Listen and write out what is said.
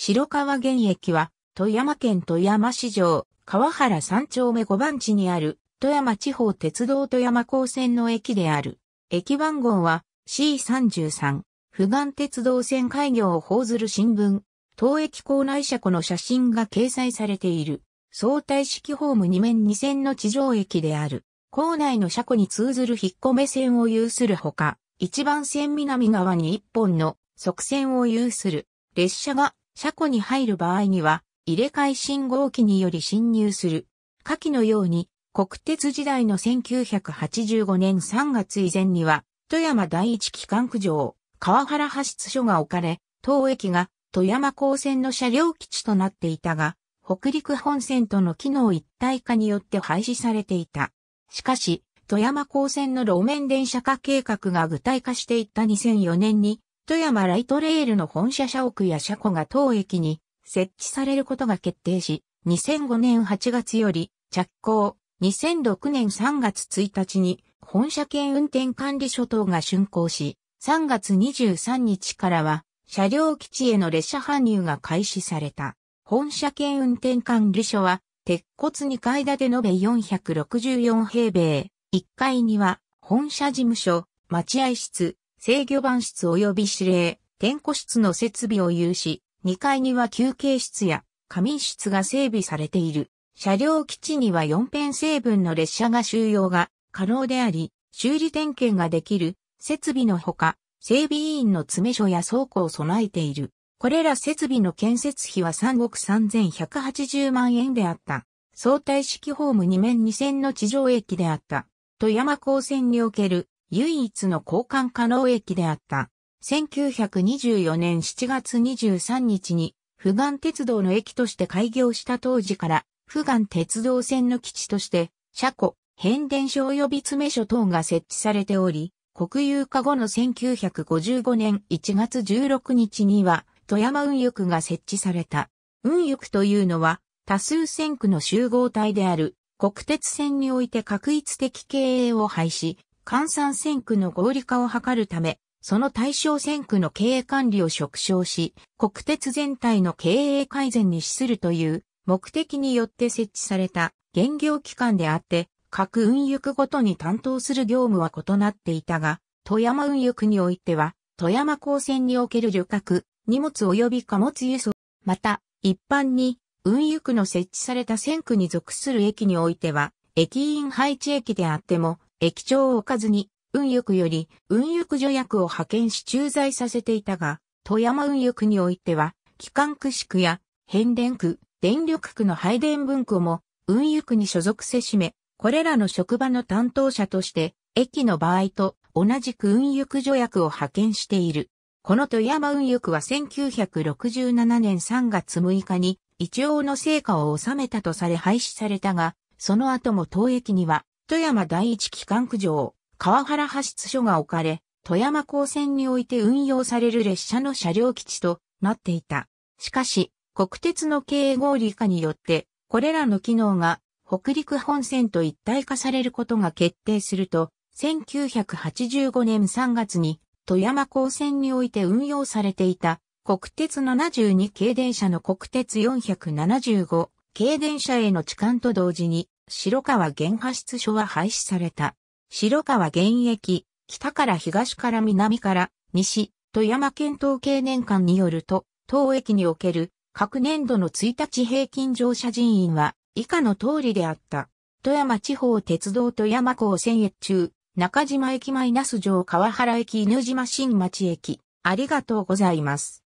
白川原駅は、富山県富山市場、川原三丁目五番地にある、富山地方鉄道富山高線の駅である。駅番号は C33、富眼鉄道線開業を報ずる新聞、当駅構内車庫の写真が掲載されている。相対式ホーム2面2線の地上駅である。構内の車庫に通ずる引っ込め線を有するほか、一番線南側に一本の側線を有する。列車が車庫に入る場合には、入れ替え信号機により侵入する。下記のように、国鉄時代の1985年3月以前には、富山第一機関区場、川原派出所が置かれ、当駅が富山高線の車両基地となっていたが、北陸本線との機能一体化によって廃止されていた。しかし、富山高線の路面電車化計画が具体化していった2004年に、富山ライトレールの本社社屋や車庫が当駅に設置されることが決定し、2005年8月より着工、2006年3月1日に本社兼運転管理所等が竣工し、3月23日からは車両基地への列車搬入が開始された。本社兼運転管理所は鉄骨2階建て延べ464平米、1階には本社事務所、待合室、制御盤室及び指令、点呼室の設備を有し、2階には休憩室や仮眠室が整備されている。車両基地には4辺成分の列車が収容が可能であり、修理点検ができる設備のほか、整備委員の詰め所や倉庫を備えている。これら設備の建設費は3億3180万円であった。相対式ホーム2面2線の地上駅であった。富山高専における唯一の交換可能駅であった。1924年7月23日に、富岩鉄道の駅として開業した当時から、富岩鉄道線の基地として、車庫、変電所及び詰所等が設置されており、国有化後の1955年1月16日には、富山運輸区が設置された。運輸区というのは、多数線区の集合体である、国鉄線において確一的経営を廃止、換算線区の合理化を図るため、その対象線区の経営管理を縮小し、国鉄全体の経営改善に資するという目的によって設置された現業機関であって、各運輸区ごとに担当する業務は異なっていたが、富山運輸区においては、富山港線における旅客、荷物及び貨物輸送、また、一般に、運輸区の設置された線区に属する駅においては、駅員配置駅であっても、駅長を置かずに、運輸区より運輸区助役を派遣し駐在させていたが、富山運輸区においては、機関区市区や変電区、電力区の配電分区も運輸区に所属せしめ、これらの職場の担当者として、駅の場合と同じく運輸区助役を派遣している。この富山運輸区は1967年3月6日に一応の成果を収めたとされ廃止されたが、その後も当駅には富山第一機関区上、川原派出所が置かれ、富山高線において運用される列車の車両基地となっていた。しかし、国鉄の経営合理化によって、これらの機能が北陸本線と一体化されることが決定すると、1985年3月に富山高線において運用されていた国鉄72系電車の国鉄475系電車への置換と同時に白川原発出所は廃止された。白川現役、北から東から南から西、富山県統計年間によると、当駅における各年度の1日平均乗車人員は以下の通りであった。富山地方鉄道富山港線越中、中島駅マイナス城川原駅犬島新町駅。ありがとうございます。